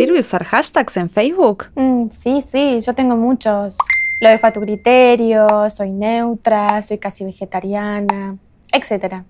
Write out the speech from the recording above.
sirve usar hashtags en Facebook? Mm, sí, sí, yo tengo muchos. Lo dejo a tu criterio, soy neutra, soy casi vegetariana, etc.